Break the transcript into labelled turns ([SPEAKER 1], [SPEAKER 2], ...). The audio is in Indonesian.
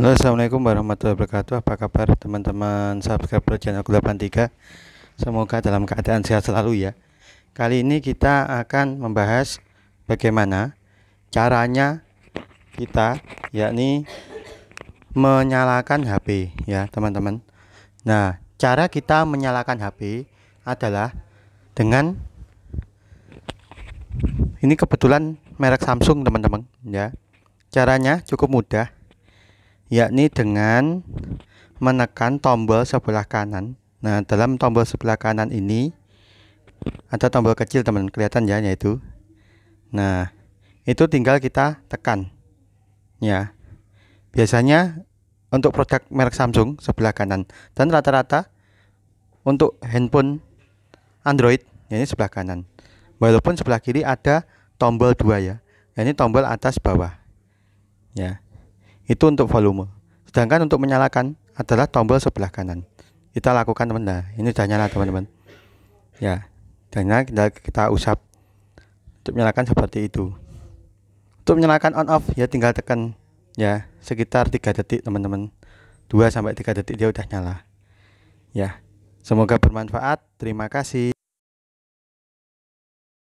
[SPEAKER 1] Halo, Assalamualaikum warahmatullahi wabarakatuh Apa kabar teman-teman subscriber channel 83 Semoga dalam keadaan sehat selalu ya Kali ini kita akan membahas bagaimana caranya kita yakni menyalakan HP ya teman-teman Nah cara kita menyalakan HP adalah dengan ini kebetulan merek Samsung teman-teman ya caranya cukup mudah yakni dengan menekan tombol sebelah kanan. Nah, dalam tombol sebelah kanan ini ada tombol kecil teman kelihatan ya yaitu. Nah, itu tinggal kita tekan. Ya. Biasanya untuk produk merek Samsung sebelah kanan dan rata-rata untuk handphone Android ini sebelah kanan. Walaupun sebelah kiri ada tombol dua ya. Ini tombol atas bawah. Ya itu untuk volume sedangkan untuk menyalakan adalah tombol sebelah kanan kita lakukan teman nah ini sudah nyala teman-teman ya dan kita, kita usap untuk menyalakan seperti itu untuk menyalakan on off ya tinggal tekan ya sekitar 3 detik teman-teman 2 sampai 3 detik dia udah nyala ya semoga bermanfaat terima kasih